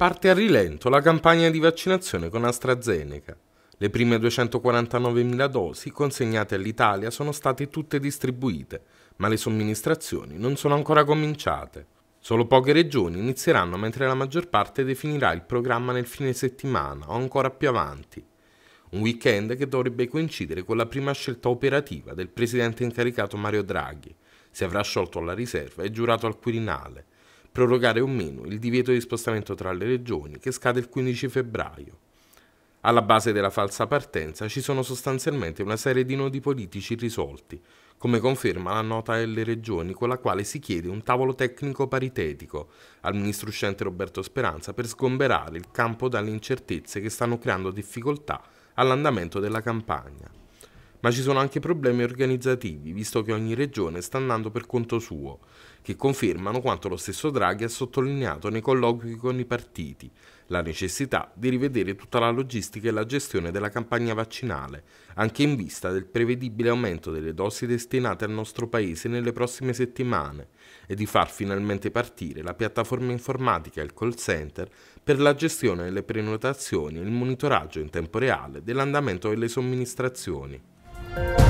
Parte a rilento la campagna di vaccinazione con AstraZeneca. Le prime 249.000 dosi consegnate all'Italia sono state tutte distribuite, ma le somministrazioni non sono ancora cominciate. Solo poche regioni inizieranno mentre la maggior parte definirà il programma nel fine settimana o ancora più avanti. Un weekend che dovrebbe coincidere con la prima scelta operativa del presidente incaricato Mario Draghi. Si avrà sciolto la riserva e giurato al Quirinale prorogare o meno il divieto di spostamento tra le regioni che scade il 15 febbraio. Alla base della falsa partenza ci sono sostanzialmente una serie di nodi politici irrisolti, come conferma la nota delle regioni con la quale si chiede un tavolo tecnico paritetico al ministro uscente Roberto Speranza per sgomberare il campo dalle incertezze che stanno creando difficoltà all'andamento della campagna ma ci sono anche problemi organizzativi, visto che ogni regione sta andando per conto suo, che confermano quanto lo stesso Draghi ha sottolineato nei colloqui con i partiti, la necessità di rivedere tutta la logistica e la gestione della campagna vaccinale, anche in vista del prevedibile aumento delle dosi destinate al nostro Paese nelle prossime settimane, e di far finalmente partire la piattaforma informatica e il call center per la gestione delle prenotazioni e il monitoraggio in tempo reale dell'andamento delle somministrazioni. Bye.